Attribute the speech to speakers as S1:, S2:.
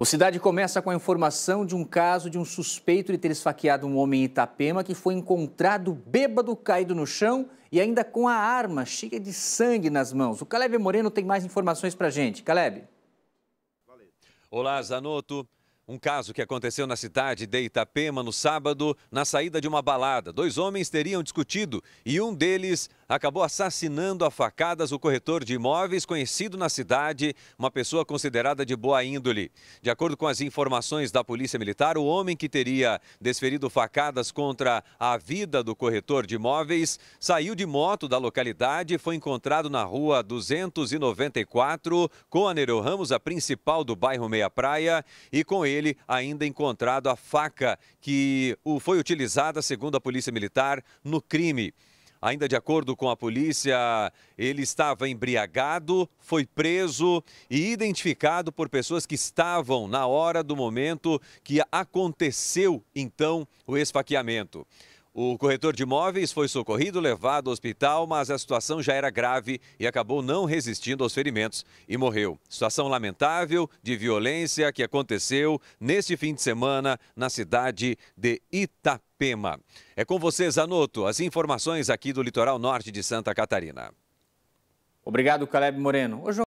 S1: O Cidade começa com a informação de um caso de um suspeito de ter esfaqueado um homem em Itapema que foi encontrado bêbado, caído no chão e ainda com a arma cheia de sangue nas mãos. O Caleb Moreno tem mais informações a gente. Caleb.
S2: Olá, Zanotto. Um caso que aconteceu na cidade de Itapema no sábado, na saída de uma balada. Dois homens teriam discutido e um deles acabou assassinando a facadas o corretor de imóveis conhecido na cidade, uma pessoa considerada de boa índole. De acordo com as informações da Polícia Militar, o homem que teria desferido facadas contra a vida do corretor de imóveis saiu de moto da localidade e foi encontrado na rua 294 com a Nereu Ramos, a principal do bairro Meia Praia, e com ele ele ainda encontrado a faca que foi utilizada, segundo a Polícia Militar, no crime. Ainda de acordo com a polícia, ele estava embriagado, foi preso e identificado por pessoas que estavam na hora do momento que aconteceu então o esfaqueamento. O corretor de imóveis foi socorrido, levado ao hospital, mas a situação já era grave e acabou não resistindo aos ferimentos e morreu. Situação lamentável de violência que aconteceu neste fim de semana na cidade de Itapema. É com vocês, Anoto, as informações aqui do litoral norte de Santa Catarina. Obrigado, Caleb Moreno.